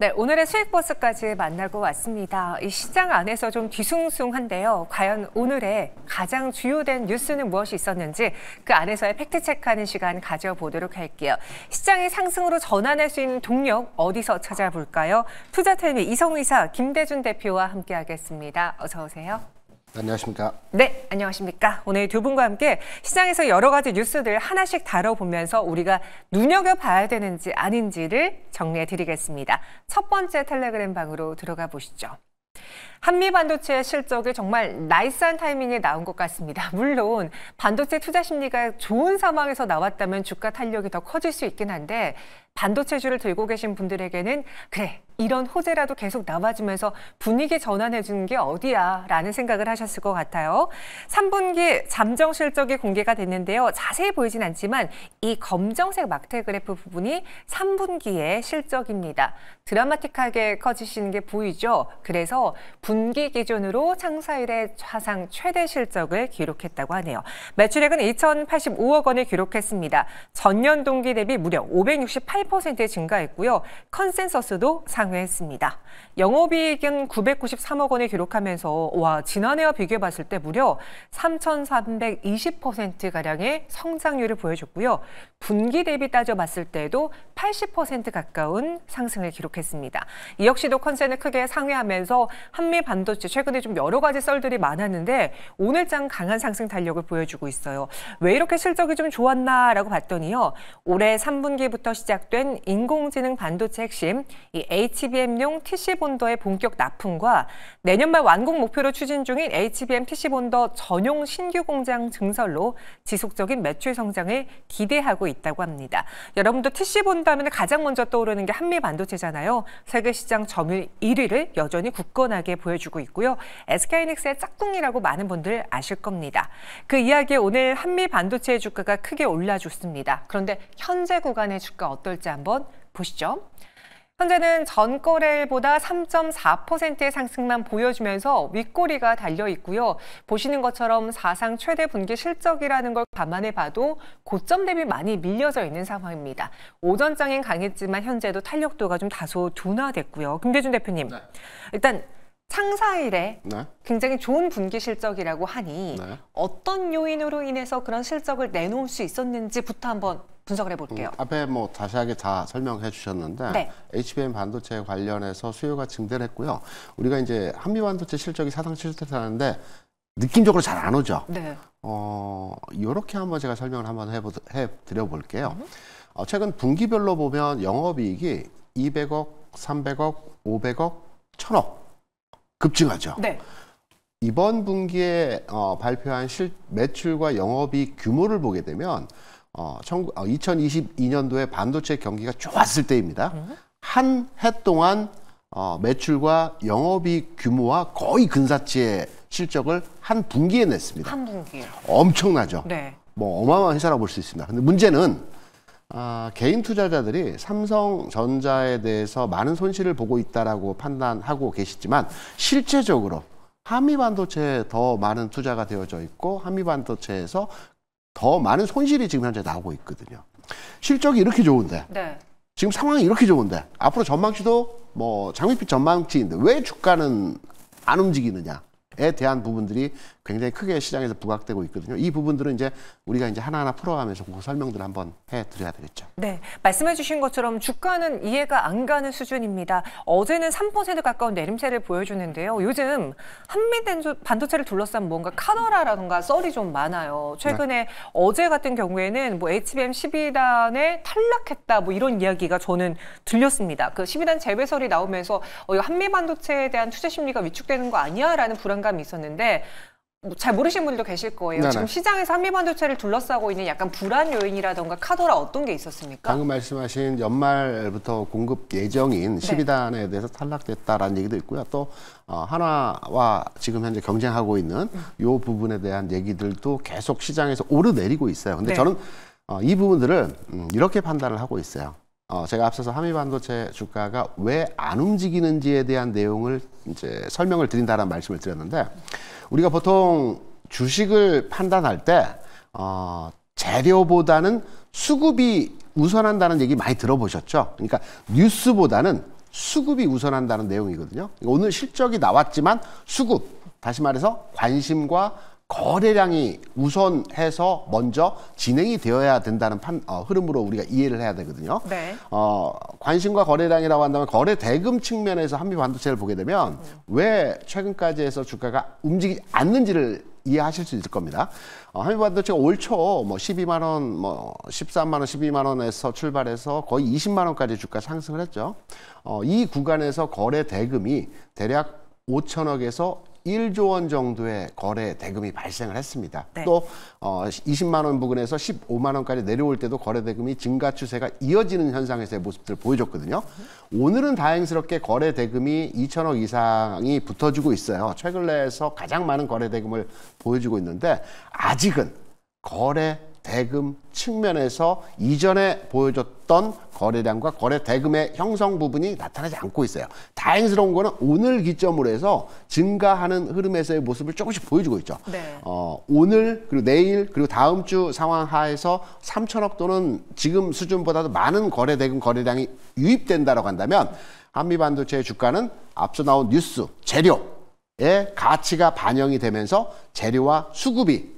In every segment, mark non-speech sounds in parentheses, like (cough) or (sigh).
네, 오늘의 수익버스까지 만나고 왔습니다. 이 시장 안에서 좀 뒤숭숭한데요. 과연 오늘의 가장 주요된 뉴스는 무엇이 있었는지 그 안에서의 팩트체크하는 시간 가져보도록 할게요. 시장의 상승으로 전환할 수 있는 동력 어디서 찾아볼까요? 투자텔미 이성의사 김대준 대표와 함께하겠습니다. 어서 오세요. 안녕하십니까. 네, 안녕하십니까. 오늘 두 분과 함께 시장에서 여러 가지 뉴스들 하나씩 다뤄보면서 우리가 눈여겨봐야 되는지 아닌지를 정리해 드리겠습니다. 첫 번째 텔레그램 방으로 들어가 보시죠. 한미 반도체의 실적이 정말 나이스한 타이밍에 나온 것 같습니다. (laughs) 물론 반도체 투자 심리가 좋은 상황에서 나왔다면 주가 탄력이 더 커질 수 있긴 한데 반도체주를 들고 계신 분들에게는 그래 이런 호재라도 계속 나와주면서 분위기 전환해 주는 게 어디야 라는 생각을 하셨을 것 같아요. 3분기 잠정 실적이 공개가 됐는데요. 자세히 보이진 않지만 이 검정색 막대 그래프 부분이 3분기의 실적입니다. 드라마틱하게 커지시는 게 보이죠. 그래서 분기 기준으로 창사일의 사상 최대 실적을 기록했다고 하네요. 매출액은 2,085억 원을 기록했습니다. 전년 동기 대비 무려 568% 증가했고요. 컨센서스도 상 상회했습니다. 영업이익은 993억 원을 기록하면서 와 지난해와 비교해 봤을 때 무려 3,320%가량의 성장률을 보여줬고요. 분기 대비 따져봤을 때도 80% 가까운 상승을 기록했습니다. 이 역시도 컨셉을 크게 상회하면서 한미 반도체 최근에 좀 여러 가지 썰들이 많았는데 오늘장 강한 상승 달력을 보여주고 있어요. 왜 이렇게 실적이 좀 좋았나라고 봤더니요. 올해 3분기부터 시작된 인공지능 반도체 핵심 이 H HBM용 TC 본더의 본격 납품과 내년 말 완공 목표로 추진 중인 HBM TC 본더 전용 신규 공장 증설로 지속적인 매출 성장을 기대하고 있다고 합니다. 여러분도 TC 본더 하면 가장 먼저 떠오르는 게 한미 반도체잖아요. 세계 시장 점유율 1위를 여전히 굳건하게 보여주고 있고요. SK이닉스의 짝꿍이라고 많은 분들 아실 겁니다. 그 이야기에 오늘 한미 반도체의 주가가 크게 올라줬습니다. 그런데 현재 구간의 주가 어떨지 한번 보시죠. 현재는 전 거래일보다 3.4%의 상승만 보여주면서 윗꼬리가 달려 있고요. 보시는 것처럼 사상 최대 분기 실적이라는 걸 감안해 봐도 고점 대비 많이 밀려져 있는 상황입니다. 오전장엔 강했지만 현재도 탄력도가 좀 다소 둔화됐고요. 김대준 대표님, 네. 일단 창사일에 네. 굉장히 좋은 분기 실적이라고 하니 네. 어떤 요인으로 인해서 그런 실적을 내놓을 수 있었는지부터 한번 분석을 해볼게요. 음, 앞에 뭐 자세하게 다 설명해 주셨는데 네. HBM 반도체 관련해서 수요가 증대 했고요. 우리가 이제 한미 반도체 실적이 사상치수태하는데 느낌적으로 잘 안 오죠. 네. 어, 이렇게 한번 제가 설명을 한번 해보, 해드려볼게요. 음. 어, 최근 분기별로 보면 영업이익이 200억, 300억, 500억, 1000억 급증하죠. 네. 이번 분기에 어, 발표한 실, 매출과 영업이 규모를 보게 되면 어, 2022년도에 어, 반도체 경기가 좋았을 때입니다. 한 해 동안 어, 매출과 영업이익 규모와 거의 근사치의 실적을 한 분기에 냈습니다. 한 분기에. 엄청나죠. 네. 뭐 어마어마한 회사라고 볼 수 있습니다. 근데 문제는 아, 개인 투자자들이 삼성전자에 대해서 많은 손실을 보고 있다라고 판단하고 계시지만 실제적으로 한미 반도체에 더 많은 투자가 되어져 있고 한미 반도체에서 더 많은 손실이 지금 현재 나오고 있거든요. 실적이 이렇게 좋은데 네. 지금 상황이 이렇게 좋은데 앞으로 전망치도 뭐 장밋빛 전망치인데 왜 주가는 안 움직이느냐에 대한 부분들이 굉장히 크게 시장에서 부각되고 있거든요. 이 부분들은 이제 우리가 이제 하나하나 풀어가면서 그 설명들을 한번 해드려야 되겠죠. 네, 말씀해주신 것처럼 주가는 이해가 안 가는 수준입니다. 어제는 3% 가까운 내림세를 보여주는데요. 요즘 한미 반도체를 둘러싼 뭔가 카더라라든가 썰이 좀 많아요. 최근에 네. 어제 같은 경우에는 뭐 HBM 12단에 탈락했다 뭐 이런 이야기가 저는 들렸습니다. 그 12단 재배설이 나오면서 어, 한미 반도체에 대한 투자 심리가 위축되는 거 아니야라는 불안감이 있었는데 뭐 잘 모르시는 분들도 계실 거예요. 네네. 지금 네. 시장에서 한미 반도체를 둘러싸고 있는 약간 불안 요인이라던가 카더라 어떤 게 있었습니까? 방금 말씀하신 연말부터 공급 예정인 네. 12단에 대해서 탈락됐다라는 얘기도 있고요. 또 어, 하나와 지금 현재 경쟁하고 있는 이 음. 부분에 대한 얘기들도 계속 시장에서 오르내리고 있어요. 근데 네. 저는 어, 이 부분들을 음, 이렇게 판단을 하고 있어요. 어, 제가 앞서서 한미반도체 주가가 왜 안 움직이는지에 대한 내용을 이제 설명을 드린다라는 말씀을 드렸는데 우리가 보통 주식을 판단할 때 어, 재료보다는 수급이 우선한다는 얘기 많이 들어보셨죠? 그러니까 뉴스보다는 수급이 우선한다는 내용이거든요. 오늘 실적이 나왔지만 수급, 다시 말해서 관심과 거래량이 우선해서 먼저 진행이 되어야 된다는 판, 어, 흐름으로 우리가 이해를 해야 되거든요. 네. 어, 관심과 거래량이라고 한다면 거래 대금 측면에서 한미 반도체를 보게 되면 음. 왜 최근까지 해서 주가가 움직이지 않는지를 이해하실 수 있을 겁니다. 어, 한미 반도체가 올 초 뭐 12만 원, 뭐 13만 원, 12만 원에서 출발해서 거의 20만 원까지 주가 상승을 했죠. 어, 이 구간에서 거래 대금이 대략 5천억에서 1조원 정도의 거래 대금이 발생을 했습니다. 네. 또 어, 20만 원 부근에서 15만 원까지 내려올 때도 거래 대금이 증가 추세가 이어지는 현상에서의 모습들을 보여줬거든요. 음. 오늘은 다행스럽게 거래 대금이 2천억 이상이 붙어주고 있어요. 최근에서 가장 많은 거래 대금을 보여주고 있는데 아직은 거래 대금 측면에서 이전에 보여줬던 거래량과 거래 대금의 형성 부분이 나타나지 않고 있어요. 다행스러운 거는 오늘 기점으로 해서 증가하는 흐름에서의 모습을 조금씩 보여주고 있죠. 네. 어, 오늘 그리고 내일 그리고 다음 주 상황 하에서 3천억 또는 지금 수준보다도 많은 거래 대금 거래량이 유입된다라고 한다면 한미 반도체의 주가는 앞서 나온 뉴스 재료의 가치가 반영이 되면서 재료와 수급이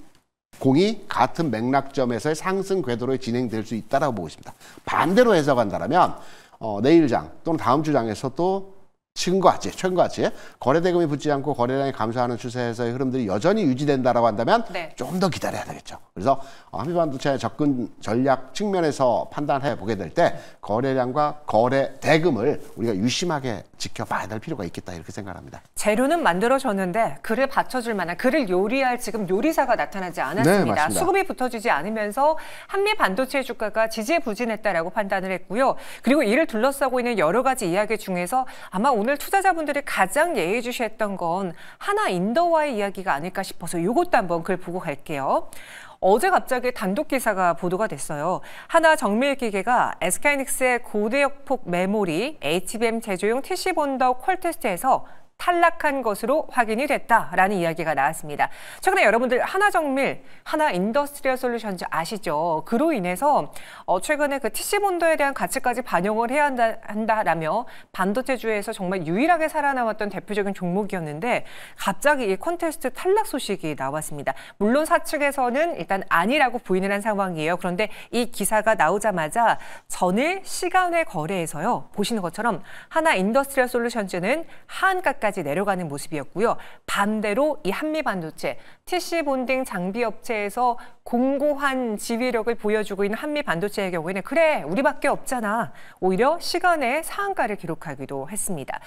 공이 같은 맥락점에서의 상승 궤도로 진행될 수 있다라고 보고 있습니다. 반대로 해석한다면 어, 내일 장 또는 다음 주 장에서 또 지금과 같이 최근과 같이 거래 대금이 붙지 않고 거래량이 감소하는 추세에서의 흐름들이 여전히 유지된다라고 한다면 네. 좀더 기다려야 되겠죠. 그래서 어, 한미반도체 접근 전략 측면에서 판단해 보게 될 때 거래량과 거래 대금을 우리가 유심하게 지켜봐야 될 필요가 있겠다 이렇게 생각합니다. 재료는 만들어졌는데 그를 받쳐줄 만한 그를 요리할 지금 요리사가 나타나지 않았습니다. 네, 수급이 붙어주지 않으면서 한미 반도체 주가가 지지부진했다라고 에 판단을 했고요. 그리고 이를 둘러싸고 있는 여러 가지 이야기 중에서 아마 오늘 오늘 투자자분들이 가장 예의주시했던 건 하나 인더와의 이야기가 아닐까 싶어서 이것도 한번 글 보고 갈게요. 어제 갑자기 단독 기사가 보도가 됐어요. 하나 정밀기계가 SK이닉스의 고대역폭 메모리 HBM 제조용 TC 본더 퀄테스트에서 탈락한 것으로 확인이 됐다라는 이야기가 나왔습니다. 최근에 여러분들 하나정밀, 하나인더스트리얼 솔루션즈 아시죠? 그로 인해서 어, 최근에 그 TC본도에 대한 가치까지 반영을 해야 한다, 라며 반도체주에서 정말 유일하게 살아남았던 대표적인 종목이었는데 갑자기 이 콘테스트 탈락 소식이 나왔습니다. 물론 사측에서는 일단 아니라고 부인을 한 상황이에요. 그런데 이 기사가 나오자마자 전일 시간외 거래에서요. 보시는 것처럼 하나인더스트리얼 솔루션즈는 한가까지 2%까지 내려가는 모습이었고요. 반대로 이 한미 반도체, TC 본딩 장비 업체에서 공고한 지휘력을 보여주고 있는 한미 반도체의 경우에는 그래, 우리밖에 없잖아. 오히려 시간에 상한가를 기록하기도 했습니다.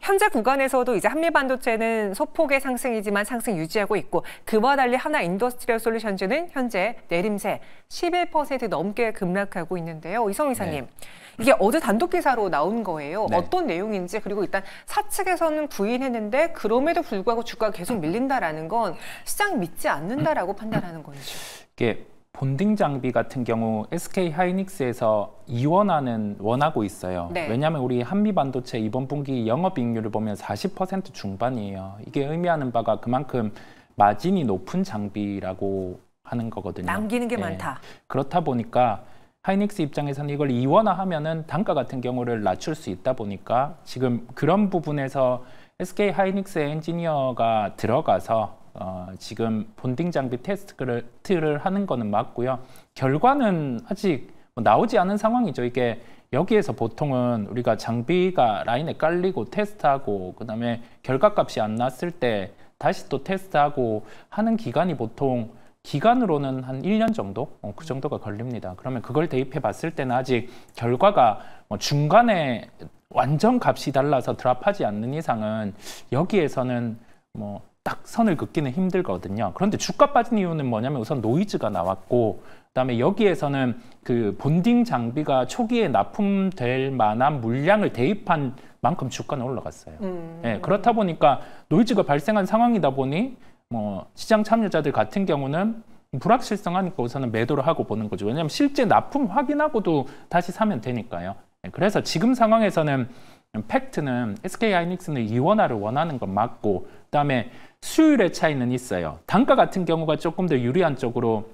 현재 구간에서도 이제 한미반도체는 소폭의 상승이지만 상승 유지하고 있고 그와 달리 하나 인더스트리얼 솔루션즈는 현재 내림세 11% 넘게 급락하고 있는데요. 이성 이사님. 네. 이게 어제 단독 기사로 나온 거예요. 네. 어떤 내용인지 그리고 일단 사측에서는 부인했는데 그럼에도 불구하고 주가가 계속 밀린다라는 건 시장이 믿지 않는다라고 판단하는 거지 이게 본딩 장비 같은 경우 SK 하이닉스에서 이원하는 원하고 있어요. 네. 왜냐하면 우리 한미 반도체 이번 분기 영업 이익률을 보면 40% 중반이에요. 이게 의미하는 바가 그만큼 마진이 높은 장비라고 하는 거거든요. 남기는 게 네. 많다. 그렇다 보니까 하이닉스 입장에서는 이걸 이원화하면은 단가 같은 경우를 낮출 수 있다 보니까 지금 그런 부분에서 SK 하이닉스 엔지니어가 들어가서 어, 지금 본딩 장비 테스트를 하는 거는 맞고요. 결과는 아직 뭐 나오지 않은 상황이죠. 이게 여기에서 보통은 우리가 장비가 라인에 깔리고 테스트하고 그다음에 결과값이 안 났을 때 다시 또 테스트하고 하는 기간이 보통 기간으로는 한 1년 정도? 어, 그 정도가 걸립니다. 그러면 그걸 대입해 봤을 때는 아직 결과가 뭐 중간에 완전 값이 달라서 드랍하지 않는 이상은 여기에서는 뭐딱 선을 긋기는 힘들거든요. 그런데 주가 빠진 이유는 뭐냐면 우선 노이즈가 나왔고 그다음에 여기에서는 그 본딩 장비가 초기에 납품될 만한 물량을 대입한 만큼 주가는 올라갔어요. 음. 예, 그렇다 보니까 노이즈가 발생한 상황이다 보니 뭐 시장 참여자들 같은 경우는 불확실성하니까 우선은 매도를 하고 보는 거죠. 왜냐하면 실제 납품 확인하고도 다시 사면 되니까요. 예, 그래서 지금 상황에서는 팩트는 SK 하이닉스는 이원화를 원하는 건 맞고 그다음에 수율의 차이는 있어요. 단가 같은 경우가 조금 더 유리한 쪽으로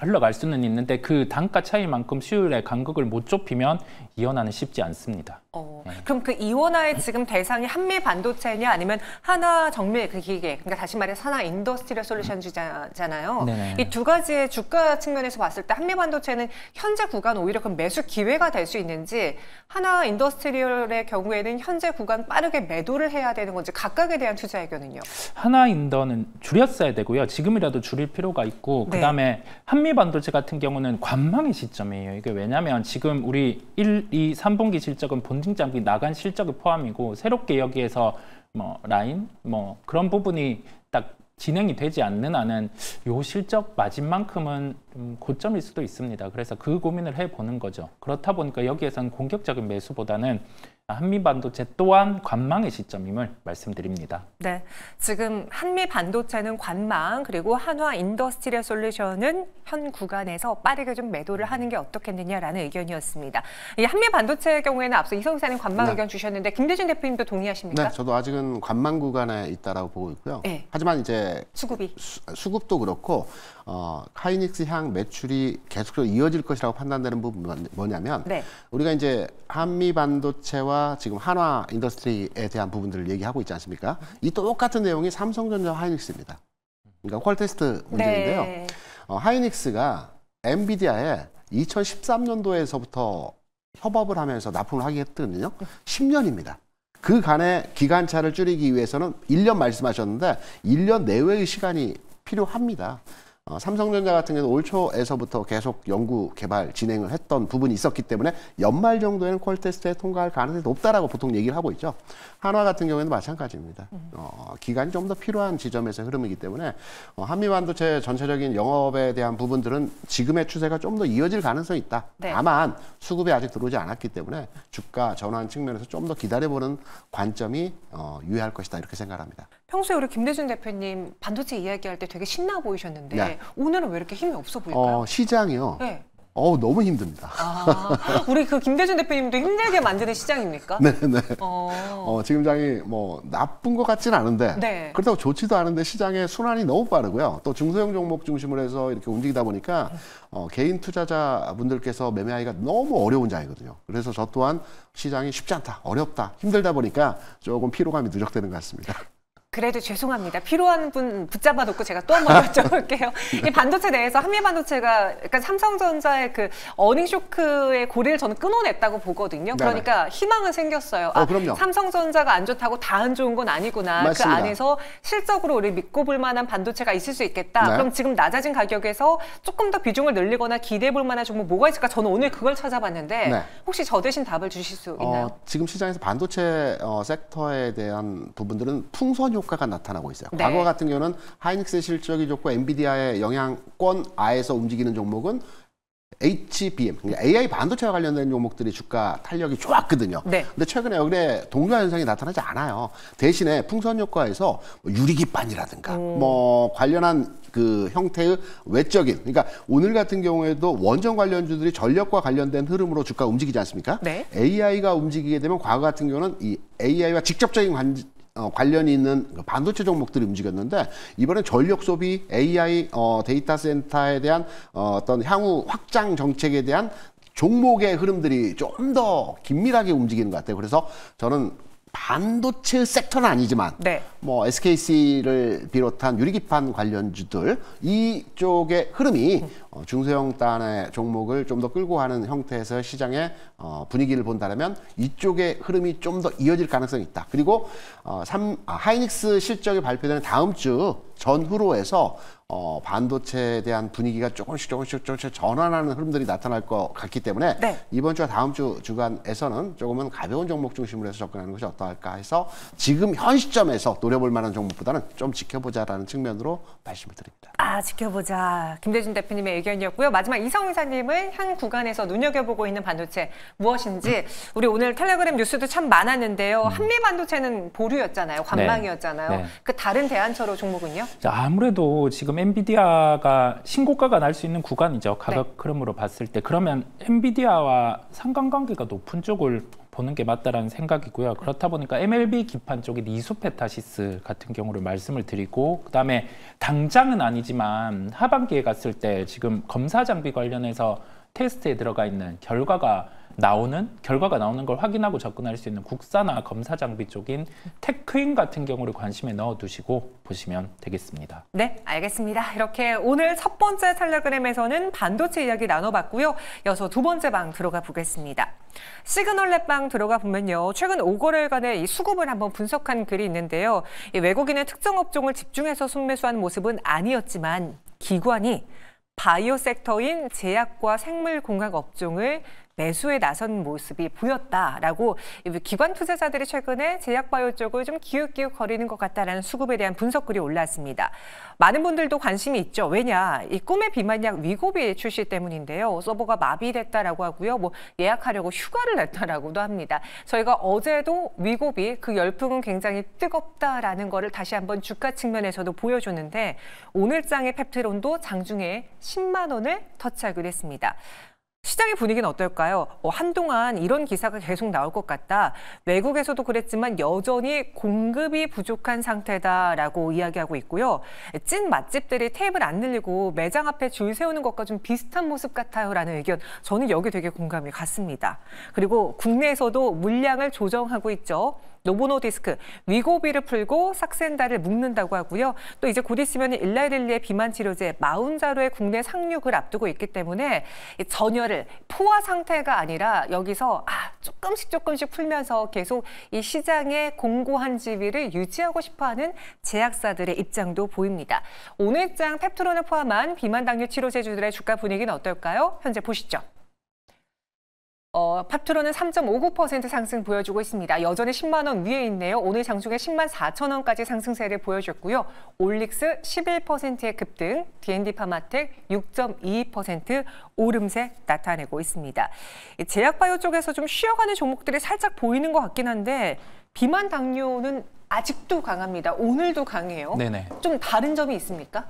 흘러갈 수는 있는데 그 단가 차이만큼 수율의 간극을 못 좁히면 이혼화는 쉽지 않습니다. 어, 네. 그럼 그 이원화의 지금 대상이 한미 반도체냐 아니면 하나 정밀 그 기계 그러니까 다시 말해 산하 인더스트리얼 솔루션즈잖아요. 이 두 가지의 주가 측면에서 봤을 때 한미 반도체는 현재 구간 오히려 그 매수 기회가 될 수 있는지 하나 인더스트리얼의 경우에는 현재 구간 빠르게 매도를 해야 되는 건지 각각에 대한 투자 의견은요. 하나 인더는 줄였어야 되고요. 지금이라도 줄일 필요가 있고 네. 그다음에 한미 반도체 같은 경우는 관망의 시점이에요. 이게 왜냐하면 지금 우리 1, 2, 3분기 실적은 본 공증장비 나간 실적을 포함이고 새롭게 여기에서 뭐 라인 뭐 그런 부분이 딱 진행이 되지 않는 한은 요 실적 마진만큼은 고점일 수도 있습니다. 그래서 그 고민을 해보는 거죠. 그렇다 보니까 여기에선 공격적인 매수보다는 한미 반도체 또한 관망의 시점임을 말씀드립니다. 네, 지금 한미 반도체는 관망 그리고 한화 인더스트리얼 솔루션은 현 구간에서 빠르게 좀 매도를 하는 게 어떻겠느냐라는 의견이었습니다. 이 한미 반도체의 경우에는 앞서 이성 기사님 관망 네. 의견 주셨는데 김대중 대표님도 동의하십니까? 네, 저도 아직은 관망 구간에 있다라고 보고 있고요. 네. 하지만 이제 수급이 수, 수급도 그렇고 어, 카이닉스향 매출이 계속적으로 이어질 것이라고 판단되는 부분은 뭐냐면 네. 우리가 이제 한미 반도체와 지금 한화 인더스트리에 대한 부분들을 얘기하고 있지 않습니까? 이 똑같은 내용이 삼성전자 하이닉스입니다. 그러니까 퀄 테스트 문제인데요. 네. 어, 하이닉스가 엔비디아에 2013년도에서부터 협업을 하면서 납품을 하게 했거든요. 10년입니다. 그 간의 기간차를 줄이기 위해서는 1년 말씀하셨는데 1년 내외의 시간이 필요합니다. 어, 삼성전자 같은 경우는 올 초에서부터 계속 연구 개발 진행을 했던 부분이 있었기 때문에 연말 정도에는 퀄 테스트에 통과할 가능성이 높다라고 보통 얘기를 하고 있죠. 한화 같은 경우에는 마찬가지입니다. 음. 어, 기간이 좀 더 필요한 지점에서 흐름이기 때문에 어, 한미 반도체 전체적인 영업에 대한 부분들은 지금의 추세가 좀 더 이어질 가능성이 있다. 네. 다만 수급이 아직 들어오지 않았기 때문에 주가 전환 측면에서 좀 더 기다려보는 관점이 어, 유효할 것이다 이렇게 생각합니다. 평소에 우리 김대중 대표님 반도체 이야기할 때 되게 신나 보이셨는데 네. 오늘은 왜 이렇게 힘이 없어 보일까요? 어, 시장이요. 네. 어우 너무 힘듭니다. 아, 우리 그 김대중 대표님도 힘들게 만드는 시장입니까? 네네. (laughs) 네. 어. 어, 지금 장이 뭐 나쁜 것같진 않은데 네. 그렇다고 좋지도 않은데 시장의 순환이 너무 빠르고요. 또 중소형 종목 중심으로 해서 이렇게 움직이다 보니까 어, 개인 투자자분들께서 매매하기가 너무 어려운 장이거든요. 그래서 저 또한 시장이 쉽지 않다, 어렵다, 힘들다 보니까 조금 피로감이 누적되는 것 같습니다. 그래도 죄송합니다. 필요한 분 붙잡아 놓고 제가 또 한 번 (laughs) 여쭤볼게요. 네. 이 반도체 내에서 한미 반도체가 그러니까 삼성전자의 그 어닝 쇼크의 고리를 저는 끊어냈다고 보거든요. 네. 그러니까 희망은 생겼어요. 아, 어, 삼성전자가 안 좋다고 다 안 좋은 건 아니구나. 그 맞습니다. 그 안에서 실적으로 우리 믿고 볼 만한 반도체가 있을 수 있겠다. 네. 그럼 지금 낮아진 가격에서 조금 더 비중을 늘리거나 기대해 볼 만한 종목 뭐가 있을까? 저는 오늘 그걸 찾아봤는데 네. 혹시 저 대신 답을 주실 수 어, 있나요? 어, 지금 시장에서 반도체 어, 섹터에 대한 부분들은 풍선 효과 효과가 나타나고 있어요. 네. 과거 같은 경우는 하이닉스의 실적이 좋고 엔비디아의 영향권 아에서 움직이는 종목은 HBM, 그러니까 AI 반도체와 관련된 종목들이 주가 탄력이 좋았거든요. 네. 근데 최근에 여기에 동조화 현상이 나타나지 않아요. 대신에 풍선 효과에서 뭐 유리기판이라든가 음. 뭐 관련한 그 형태의 외적인, 그러니까 오늘 같은 경우에도 원전 관련주들이 전력과 관련된 흐름으로 주가 움직이지 않습니까? 네. AI가 움직이게 되면 과거 같은 경우는 이 AI와 직접적인 관, 어, 관련이 있는 그 반도체 종목들이 움직였는데 이번에 전력 소비, AI 어, 데이터 센터에 대한 어, 어떤 향후 확장 정책에 대한 종목의 흐름들이 좀 더 긴밀하게 움직이는 것 같아요. 그래서 저는 반도체 섹터는 아니지만 네. 뭐 SKC를 비롯한 유리기판 관련주들 이쪽의 흐름이 어, 중소형 단의 종목을 좀 더 끌고 가는 형태에서 시장의 어, 분위기를 본다면 이쪽의 흐름이 좀 더 이어질 가능성이 있다. 그리고 어, 삼, 아, 하이닉스 실적이 발표되는 다음 주 전후로 해서 어, 반도체에 대한 분위기가 조금씩 조금씩 조금씩 전환하는 흐름들이 나타날 것 같기 때문에 네. 이번 주와 다음 주 주간에서는 조금은 가벼운 종목 중심으로 해서 접근하는 것이 어떨까 해서 지금 현 시점에서 노려볼 만한 종목보다는 좀 지켜보자라는 측면으로 말씀을 드립니다. 아 지켜보자. 김대중 대표님의 얘기 의견이었고요. 마지막 이성 의사님은 향 구간에서 눈여겨보고 있는 반도체 무엇인지 우리 오늘 텔레그램 뉴스도 참 많았는데요. 음. 한미 반도체는 보류였잖아요. 네. 관망이었잖아요. 네. 네. 그 다른 대안처로 종목은요? 아무래도 지금 엔비디아가 신고가가 날 수 있는 구간이죠. 가격 네. 흐름으로 봤을 때. 그러면 엔비디아와 상관관계가 높은 쪽을 보는 게 맞다라는 생각이고요. 그렇다 보니까 MLB 기판 쪽인 이수페타시스 같은 경우를 말씀을 드리고 그다음에 당장은 아니지만 하반기에 갔을 때 지금 검사 장비 관련해서 테스트에 들어가 있는 결과가 나오는 결과가 나오는 걸 확인하고 접근할 수 있는 국사나 검사 장비 쪽인 테크인 같은 경우를 관심에 넣어두시고 보시면 되겠습니다. 네, 알겠습니다. 이렇게 오늘 첫 번째 텔레그램에서는 반도체 이야기 나눠봤고요. 이어서 두 번째 방 들어가 보겠습니다. 시그널 랩방 들어가 보면요. 최근 5개월간의 이 수급을 한번 분석한 글이 있는데요. 외국인의 특정 업종을 집중해서 순매수한 모습은 아니었지만 기관이 바이오 섹터인 제약과 생물공학 업종을 매수에 나선 모습이 보였다라고 기관 투자자들이 최근에 제약바이오 쪽을 좀 기웃기웃 거리는 것 같다라는 수급에 대한 분석글이 올랐습니다. 많은 분들도 관심이 있죠. 왜냐, 이 꿈의 비만약 위고비 출시 때문인데요. 서버가 마비됐다라고 하고요. 뭐 예약하려고 휴가를 냈다라고도 합니다. 저희가 어제도 위고비 그 열풍은 굉장히 뜨겁다라는 것을 다시 한번 주가 측면에서도 보여줬는데 오늘장의 펩트론도 장중에 10만 원을 터치하기로 했습니다. 시장의 분위기는 어떨까요? 뭐 한동안 이런 기사가 계속 나올 것 같다. 외국에서도 그랬지만 여전히 공급이 부족한 상태다라고 이야기하고 있고요. 찐 맛집들이 테이블 안 늘리고 매장 앞에 줄 세우는 것과 좀 비슷한 모습 같아요라는 의견. 저는 여기 되게 공감이 갔습니다. 그리고 국내에서도 물량을 조정하고 있죠. 노보노디스크 위고비를 풀고 삭센다를 묶는다고 하고요. 또 이제 곧 있으면 일라릴리의 이 비만 치료제 마운자로의 국내 상륙을 앞두고 있기 때문에 전열을 포화 상태가 아니라 여기서 아, 조금씩 조금씩 풀면서 계속 이 시장의 공고한 지위를 유지하고 싶어하는 제약사들의 입장도 보입니다. 오늘장 펩트론을 포함한 비만 당뇨 치료제주들의 주가 분위기는 어떨까요? 현재 보시죠. 어, 팝트론은 3.59% 상승 보여주고 있습니다. 여전히 10만 원 위에 있네요. 오늘 장중에 10만 4천 원까지 상승세를 보여줬고요. 올릭스 11%의 급등, D&D 파마텍 6.22% 오름세 나타내고 있습니다. 제약바이오 쪽에서 좀 쉬어가는 종목들이 살짝 보이는 것 같긴 한데 비만 당뇨는 아직도 강합니다. 오늘도 강해요. 네네. 좀 다른 점이 있습니까?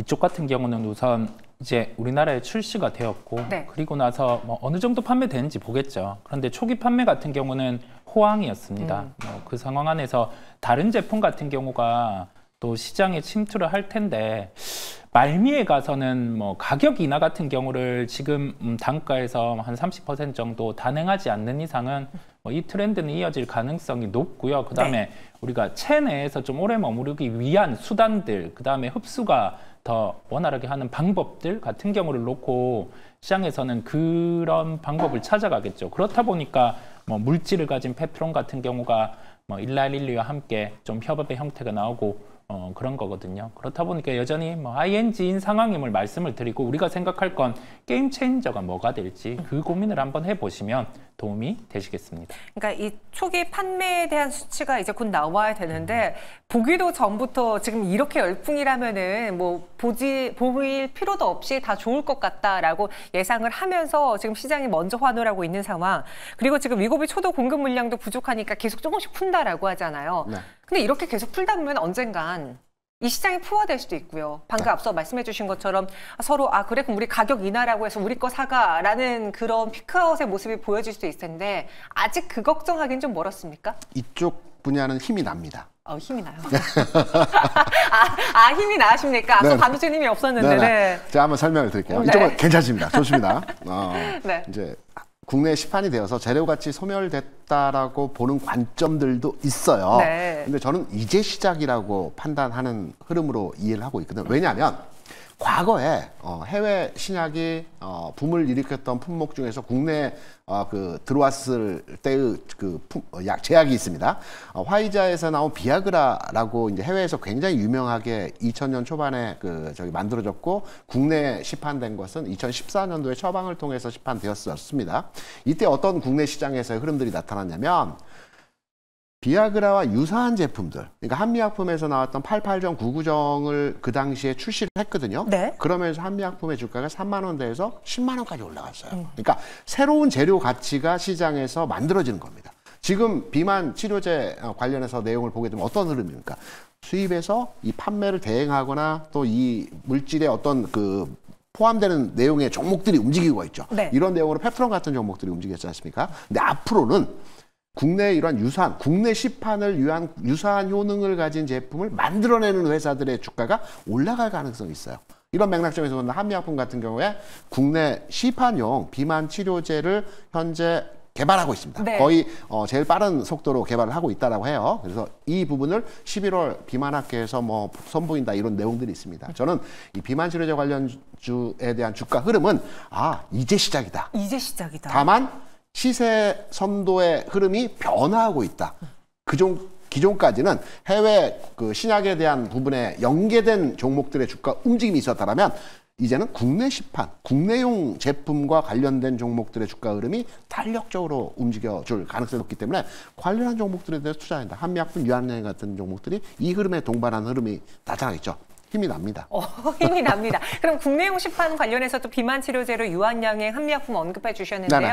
이쪽 같은 경우는 우선 이제 우리나라에 출시가 되었고 네. 그리고 나서 뭐 어느 정도 판매되는지 보겠죠. 그런데 초기 판매 같은 경우는 호황이었습니다. 음. 뭐그 상황 안에서 다른 제품 같은 경우가 또 시장에 침투를 할 텐데 말미에 가서는 뭐 가격 인하 같은 경우를 지금 음 단가에서 한 30% 정도 단행하지 않는 이상은 뭐이 트렌드는 이어질 가능성이 높고요. 그다음에 네. 우리가 체내에서 좀 오래 머무르기 위한 수단들, 그다음에 흡수가 더 원활하게 하는 방법들 같은 경우를 놓고 시장에서는 그런 방법을 찾아가겠죠. 그렇다 보니까 뭐 물질을 가진 페트론 같은 경우가 뭐 1112와 함께 좀 협업의 형태가 나오고 어, 그런 거거든요. 그렇다 보니까 여전히 뭐 ING인 상황임을 말씀을 드리고 우리가 생각할 건 게임 체인저가 뭐가 될지 그 고민을 한번 해보시면 도움이 되시겠습니다. 그러니까 이 초기 판매에 대한 수치가 이제 곧 나와야 되는데 보기도 전부터 지금 이렇게 열풍이라면은 뭐 보지 보일 필요도 없이 다 좋을 것 같다라고 예상을 하면서 지금 시장이 먼저 환호하고 있는 상황. 그리고 지금 위고비 초도 공급 물량도 부족하니까 계속 조금씩 푼다라고 하잖아요. 네. 근데 이렇게 계속 풀다 보면 언젠간 이 시장이 포화될 수도 있고요. 방금 앞서 말씀해 주신 것처럼 서로 아 그래 그럼 우리 가격 인하라고 해서 우리 거 사가라는 그런 피크아웃의 모습이 보여질 수도 있을 텐데 아직 그 걱정하긴 좀 멀었습니까? 이쪽 분야는 힘이 납니다. 어, 힘이 나요. (laughs) 아, 아, 힘이 나십니까? 아까 반도체 네. 힘이 없었는데. 네. 네, 네. 제가 한번 설명을 드릴게요. 네. 이쪽은 괜찮습니다. 좋습니다. 어, (laughs) 네. 이제 국내 시판이 되어서 재료같이 소멸됐다라고 보는 관점들도 있어요. 네. 근데 저는 이제 시작이라고 판단하는 흐름으로 이해를 하고 있거든요. 왜냐하면 과거에 어, 해외 신약이 어, 붐을 일으켰던 품목 중에서 국내 어, 그 들어왔을 때의 그약 품, 어, 제약이 있습니다. 어, 화이자에서 나온 비아그라라고 이제 해외에서 굉장히 유명하게 2000년 초반에 그 저기 만들어졌고 국내에 시판된 것은 2014년도에 처방을 통해서 시판되었었습니다. 이때 어떤 국내 시장에서의 흐름들이 나타났냐면 비아그라와 유사한 제품들, 그러니까 한미약품에서 나왔던 88.99정을 그 당시에 출시를 했거든요. 네. 그러면서 한미약품의 주가가 3만 원대에서 10만 원까지 올라갔어요. 음. 그러니까 새로운 재료 가치가 시장에서 만들어지는 겁니다. 지금 비만 치료제 어, 관련해서 내용을 보게 되면 어떤 흐름입니까? 수입에서 이 판매를 대행하거나 또 이 물질의 어떤 그 포함되는 내용의 종목들이 움직이고 있죠. 네. 이런 내용으로 페프론 같은 종목들이 움직였지 않습니까? 근데 앞으로는 국내의 이러한 유사한 국내 시판을 위한 유사한 효능을 가진 제품을 만들어내는 회사들의 주가가 올라갈 가능성이 있어요. 이런 맥락점에서 보면 한미약품 같은 경우에 국내 시판용 비만 치료제를 현재 개발하고 있습니다. 네. 거의 어, 제일 빠른 속도로 개발을 하고 있다라고 해요. 그래서 이 부분을 11월 비만학회에서 뭐 선보인다 이런 내용들이 있습니다. 저는 이 비만 치료제 관련 주에 대한 주가 흐름은 아 이제 시작이다. 이제 시작이다. 다만 시세 선도의 흐름이 변화하고 있다. 그종 기존까지는 해외 그 신약에 대한 부분에 연계된 종목들의 주가 움직임이 있었다면 이제는 국내 시판, 국내용 제품과 관련된 종목들의 주가 흐름이 탄력적으로 움직여줄 가능성이 높기 때문에 관련한 종목들에 대해서 투자한다. 한미약품, 유한여행 같은 종목들이 이 흐름에 동반한 흐름이 나타나겠죠. 힘이 납니다. 어, (laughs) 힘이 납니다. 그럼 국내용 시판 관련해서 또 비만 치료제로 유한양행 한미약품 언급해 주셨는데요. 네네.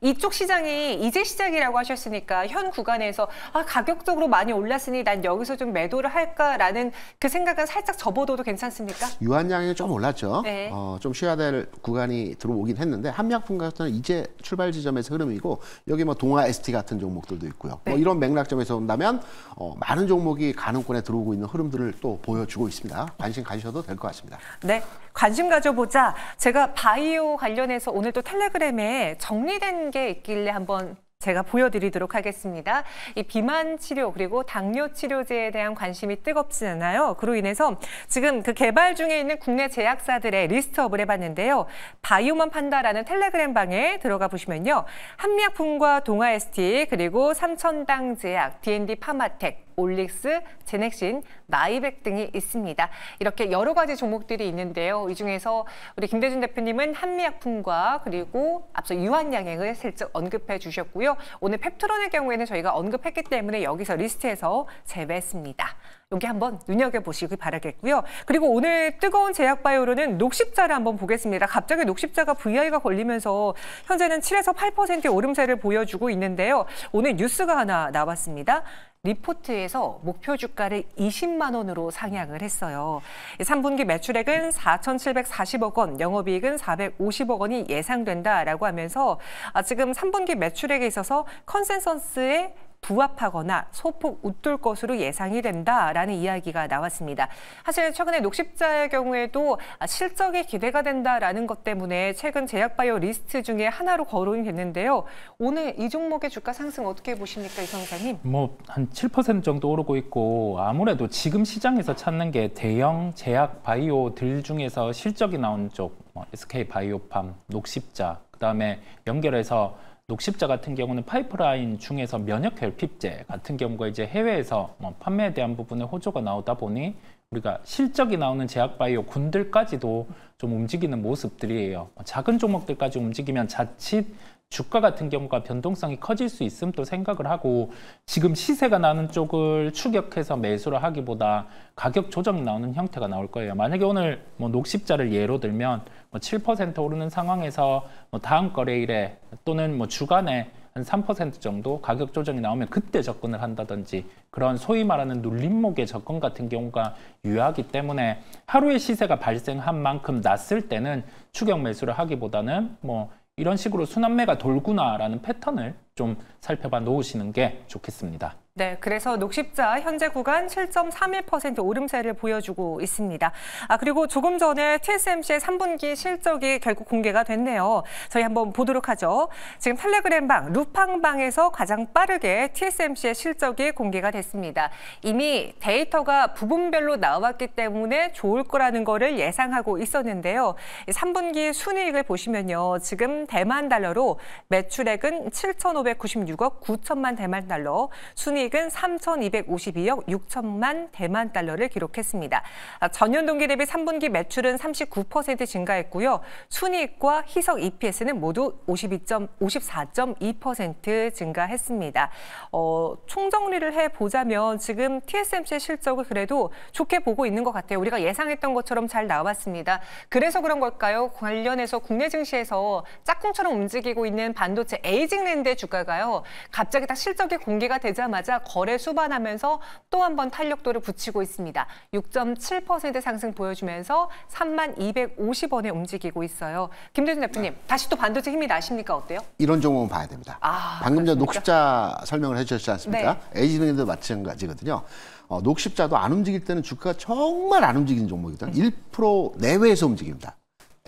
네. 이쪽 시장이 이제 시작이라고 하셨으니까 현 구간에서 아, 가격적으로 많이 올랐으니 난 여기서 좀 매도를 할까라는 그 생각은 살짝 접어둬도 괜찮습니까? 유한양행이 좀 올랐죠. 네. 어, 좀 쉬어야 될 구간이 들어오긴 했는데 한미약품 같은 이제 출발 지점에서 흐름이고 여기 뭐 동아 ST 같은 종목들도 있고요. 뭐 네. 뭐 이런 맥락점에서 본다면 어, 많은 종목이 가능권에 들어오고 있는 흐름들을 또 보여주고 있습니다. 관심 가셔도될 것 같습니다. 네, 관심 가져보자. 제가 바이오 관련해서 오늘 또 텔레그램에 정리된 게 있길래 한번 제가 보여드리도록 하겠습니다. 이 비만 치료 그리고 당뇨 치료제에 대한 관심이 뜨겁잖아요. 그로 인해서 지금 그 개발 중에 있는 국내 제약사들의 리스트업을 해봤는데요. 바이오만 판다라는 텔레그램 방에 들어가 보시면요. 한미약품과 동아ST 그리고 삼천당 제약, D&D 파마텍, 올릭스, 제넥신, 나이백 등이 있습니다. 이렇게 여러 가지 종목들이 있는데요. 이 중에서 우리 김대준 대표님은 한미약품과 그리고 앞서 유한양행을 슬쩍 언급해 주셨고요. 오늘 펩트론의 경우에는 저희가 언급했기 때문에 여기서 리스트에서 제외했습니다. 여기 한번 눈여겨보시기 바라겠고요. 그리고 오늘 뜨거운 제약바이오로는 녹십자를 한번 보겠습니다. 갑자기 녹십자가 VI가 걸리면서 현재는 7에서 8%의 오름세를 보여주고 있는데요. 오늘 뉴스가 하나 나왔습니다. 리포트에서 목표 주가를 20만 원으로 상향을 했어요. 3분기 매출액은 4,740억 원, 영업이익은 450억 원이 예상된다라고 하면서 아, 지금 3분기 매출액에 있어서 컨센서스의 부합하거나 소폭 웃돌 것으로 예상이 된다라는 이야기가 나왔습니다. 사실 최근에 녹십자의 경우에도 실적이 기대가 된다라는 것 때문에 최근 제약바이오 리스트 중에 하나로 거론이 됐는데요. 오늘 이 종목의 주가 상승 어떻게 보십니까, 이성사님? 뭐 한 7% 정도 오르고 있고 아무래도 지금 시장에서 찾는 게 대형 제약 바이오들 중에서 실적이 나온 쪽 SK 뭐 바이오팜, 녹십자, 그다음에 연결해서 녹십자 같은 경우는 파이프라인 중에서 면역 결핍제 같은 경우가 이제 해외에서 뭐 판매에 대한 부분에 호조가 나오다 보니 우리가 실적이 나오는 제약바이오 군들까지도 좀 움직이는 모습들이에요. 작은 종목들까지 움직이면 자칫 주가 같은 경우가 변동성이 커질 수 있음 또 생각을 하고 지금 시세가 나는 쪽을 추격해서 매수를 하기보다 가격 조정이 나오는 형태가 나올 거예요. 만약에 오늘 뭐 녹십자를 예로 들면 뭐 7% 오르는 상황에서 뭐 다음 거래일에 또는 뭐 주간에 한 3% 정도 가격 조정이 나오면 그때 접근을 한다든지 그런 소위 말하는 눌림목의 접근 같은 경우가 유효하기 때문에 하루의 시세가 발생한 만큼 났을 때는 추격 매수를 하기보다는 뭐 이런 식으로 순환매가 돌구나라는 패턴을 좀 살펴봐 놓으시는 게 좋겠습니다. 네, 그래서 녹십자 현재 구간 7.31% 오름세를 보여주고 있습니다. 아, 그리고 조금 전에 TSMC의 3분기 실적이 결국 공개가 됐네요. 저희 한번 보도록 하죠. 지금 텔레그램방, 루팡방에서 가장 빠르게 TSMC의 실적이 공개가 됐습니다. 이미 데이터가 부분별로 나왔기 때문에 좋을 거라는 거를 예상하고 있었는데요. 3분기 순이익을 보시면요. 지금 대만 달러로 매출액은 7,596억 9천만 대만 달러, 순이익 순이익은 3,252억 6천만 대만 달러를 기록했습니다. 아, 전년 동기 대비 3분기 매출은 39% 증가했고요. 순이익과 희석 EPS는 모두 52.54.2% 증가했습니다. 어, 총정리를 해 보자면 지금 TSMC의 실적을 그래도 좋게 보고 있는 것 같아요. 우리가 예상했던 것처럼 잘 나왔습니다. 그래서 그런 걸까요? 관련해서 국내 증시에서 짝꿍처럼 움직이고 있는 반도체 에이징랜드의 주가가요. 갑자기 딱 실적이 공개가 되자마자 거래 수반하면서 또 한 번 탄력도를 붙이고 있습니다. 6.7% 상승 보여주면서 3만 250원에 움직이고 있어요. 김대준 대표님, 네. 다시 또 반도체 힘이 나십니까? 어때요? 이런 종목은 봐야 됩니다. 아, 방금 전 녹십자 설명을 해주셨지 않습니까? 네. 에이지뱅도 마찬가지거든요. 어, 녹십자도 안 움직일 때는 주가가 정말 안 움직이는 종목이거든요. 음. 1% 내외에서 움직입니다.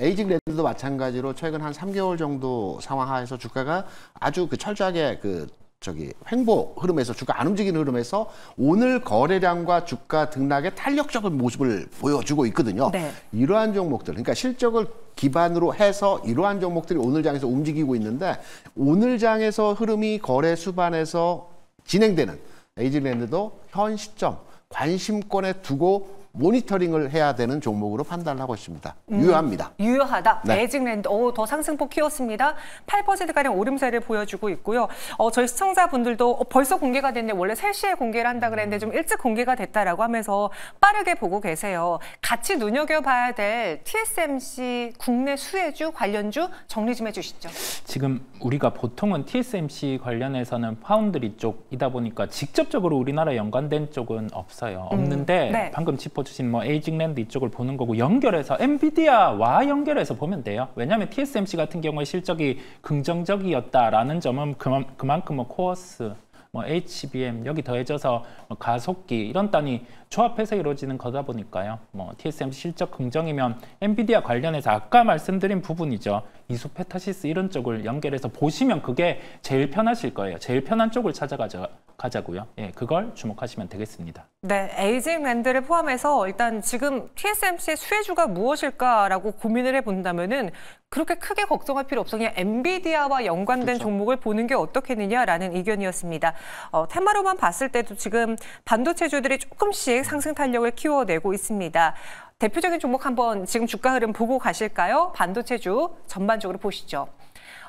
에이징 레드도 마찬가지로 최근 한3개월 정도 상황하에서 주가가 아주 그 철저하게 그 저기 횡보 흐름에서 주가 안 움직이는 흐름에서 오늘 거래량과 주가 등락의 탄력적인 모습을 보여주고 있거든요. 네. 이러한 종목들 그러니까 실적을 기반으로 해서 이러한 종목들이 오늘 장에서 움직이고 있는데 오늘 장에서 흐름이 거래 수반에서 진행되는 에이질랜드도 현 시점 관심권에 두고 모니터링을 해야 되는 종목으로 판단을 하고 있습니다. 유효합니다. 음, 유효하다. 네. 에이징랜드 오, 더 상승폭 키웠습니다. 8%가량 오름세를 보여주고 있고요. 어, 저희 시청자분들도 어, 벌써 공개가 됐네. 원래 3시에 공개를 한다 그랬는데 좀 일찍 공개가 됐다라고 하면서 빠르게 보고 계세요. 같이 눈여겨봐야 될 TSMC 국내 수혜주 관련주 정리 좀 해주시죠. 지금 우리가 보통은 TSMC 관련해서는 파운드리 쪽이다 보니까 직접적으로 우리나라 연관된 쪽은 없어요. 음. 없는데 음, 네. 방금 짚어주신 뭐 에이징랜드 이쪽을 보는 거고 연결해서 엔비디아와 연결해서 보면 돼요. 왜냐하면 TSMC 같은 경우에 실적이 긍정적이었다라는 점은 그만, 그만큼 뭐 코어스 뭐 HBM 여기 더해져서 뭐 가속기 이런 단위 조합해서 이루어지는 거다 보니까요. 뭐 TSMC 실적 긍정이면 엔비디아 관련해서 아까 말씀드린 부분이죠. 이수 페타시스 이런 쪽을 연결해서 보시면 그게 제일 편하실 거예요. 제일 편한 쪽을 찾아가죠. 가자고요 예, 그걸 주목하시면 되겠습니다. 네, 에이징랜드를 포함해서 일단 지금 TSMC의 수혜주가 무엇일까라고 고민을 해본다면은 그렇게 크게 걱정할 필요 없어 그냥 엔비디아와 연관된 그렇죠. 종목을 보는 게 어떻겠느냐라는 의견이었습니다. 어, 테마로만 봤을 때도 지금 반도체주들이 조금씩 상승 탄력을 키워내고 있습니다. 대표적인 종목 한번 지금 주가 흐름 보고 가실까요? 반도체주 전반적으로 보시죠.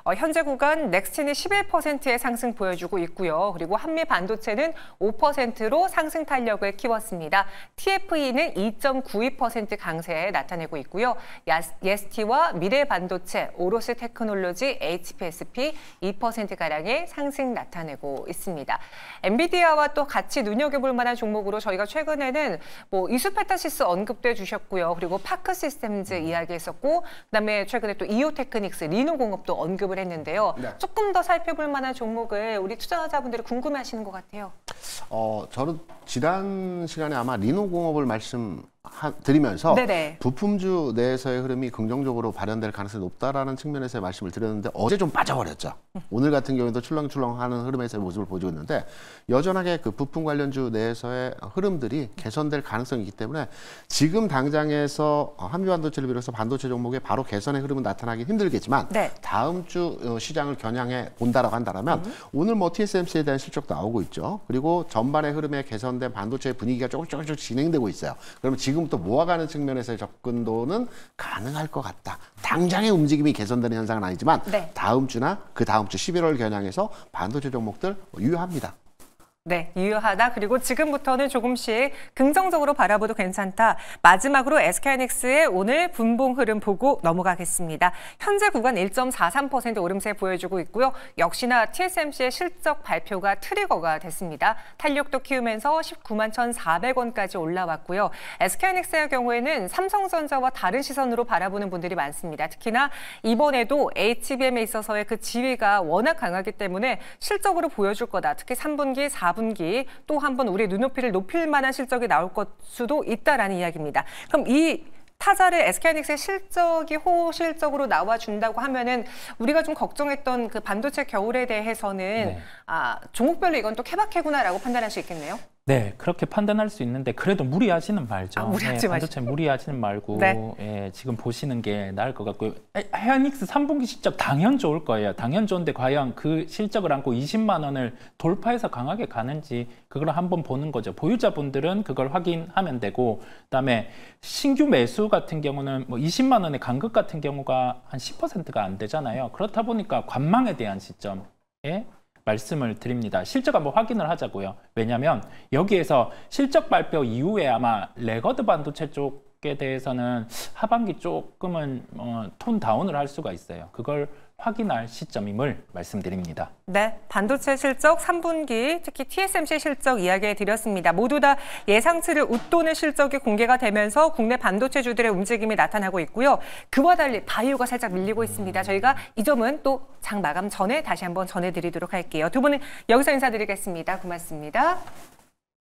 어, 현재 구간 넥스트는 11%의 상승 보여주고 있고요. 그리고 한미 반도체는 5%로 상승 탄력을 키웠습니다. TFE는 2.92% 강세 나타내고 있고요. 예스티와 미래 반도체, 오로스 테크놀로지, HPSP 2%가량의 상승 나타내고 있습니다. 엔비디아와 또 같이 눈여겨볼 만한 종목으로 저희가 최근에는 뭐 이수페타시스 언급도 해주셨고요. 그리고 파크 시스템즈 이야기했었고 그다음에 최근에 또 이오테크닉스, 리노공업도 언급을 그랬는데요. 네. 조금 더 살펴볼 만한 종목을 우리 투자자분들이 궁금해하시는 것 같아요. 어, 저는 지난 시간에 아마 리노공업을 말씀 하, 드리면서 네네. 부품주 내에서의 흐름이 긍정적으로 발현될 가능성이 높다라는 측면에서의 말씀을 드렸는데 어제 좀 빠져버렸죠. 음. 오늘 같은 경우에도 출렁출렁하는 흐름에서의 모습을 보여주고 있는데 여전하게 그 부품 관련주 내에서의 흐름들이 개선될 가능성이 있기 때문에 지금 당장에서 한미반도체를 비롯해서 반도체 종목에 바로 개선의 흐름은 나타나기 힘들겠지만 네. 다음 주 어, 시장을 겨냥해 본다라고 한다면 음. 오늘 뭐 TSMC에 대한 실적도 나오고 있죠. 그리고 전반의 흐름에 개선된 반도체의 분위기가 조금 조금씩 진행되고 있어요. 그러면 지금부터 모아가는 측면에서의 접근도는 가능할 것 같다. 당장의 움직임이 개선되는 현상은 아니지만 네. 다음 주나 그 다음 주 11월 겨냥해서 반도체 종목들 유효합니다. 네, 유효하다. 그리고 지금부터는 조금씩 긍정적으로 바라봐도 괜찮다. 마지막으로 SK하이닉스의 오늘 분봉 흐름 보고 넘어가겠습니다. 현재 구간 1.43% 오름세 보여주고 있고요. 역시나 TSMC의 실적 발표가 트리거가 됐습니다. 탄력도 키우면서 19만 1,400원까지 올라왔고요. SK하이닉스의 경우에는 삼성전자와 다른 시선으로 바라보는 분들이 많습니다. 특히나 이번에도 HBM에 있어서의 그 지위가 워낙 강하기 때문에 실적으로 보여줄 거다. 특히 3분기 4 4분기 또 한 번 우리 눈높이를 높일 만한 실적이 나올 것 수도 있다라는 이야기입니다. 그럼 이 타자를 SK하이닉스의 실적이 호실적으로 나와준다고 하면은 우리가 좀 걱정했던 그 반도체 겨울에 대해서는 네. 아 종목별로 이건 또 케바케구나라고 판단할 수 있겠네요. 네, 그렇게 판단할 수 있는데 그래도 무리하지는 말죠. 아, 무리하지 네, 반도체 무리하지는 말고 네. 예, 지금 보시는 게 나을 것 같고요. 해이닉스 3분기 실적 당연 좋을 거예요. 당연 좋은데 과연 그 실적을 안고 20만 원을 돌파해서 강하게 가는지 그걸 한번 보는 거죠. 보유자분들은 그걸 확인하면 되고 그다음에 신규 매수 같은 경우는 뭐 20만 원의 간극 같은 경우가 한 10%가 안 되잖아요. 그렇다 보니까 관망에 대한 시점 예? 말씀을 드립니다. 실적 한번 확인을 하자고요. 왜냐하면 여기에서 실적 발표 이후에 아마 레거드 반도체 쪽에 대해서는 하반기 조금은 어, 톤 다운을 할 수가 있어요. 그걸 확인할 시점임을 말씀드립니다. 네, 반도체 실적 3분기 특히 TSMC 실적 이야기해 드렸습니다. 모두 다 예상치를 웃도는 실적이 공개가 되면서 국내 반도체 주들의 움직임이 나타나고 있고요. 그와 달리 바이오가 살짝 밀리고 있습니다. 저희가 이 점은 또 장 마감 전에 다시 한번 전해드리도록 할게요. 두 분은 여기서 인사드리겠습니다. 고맙습니다.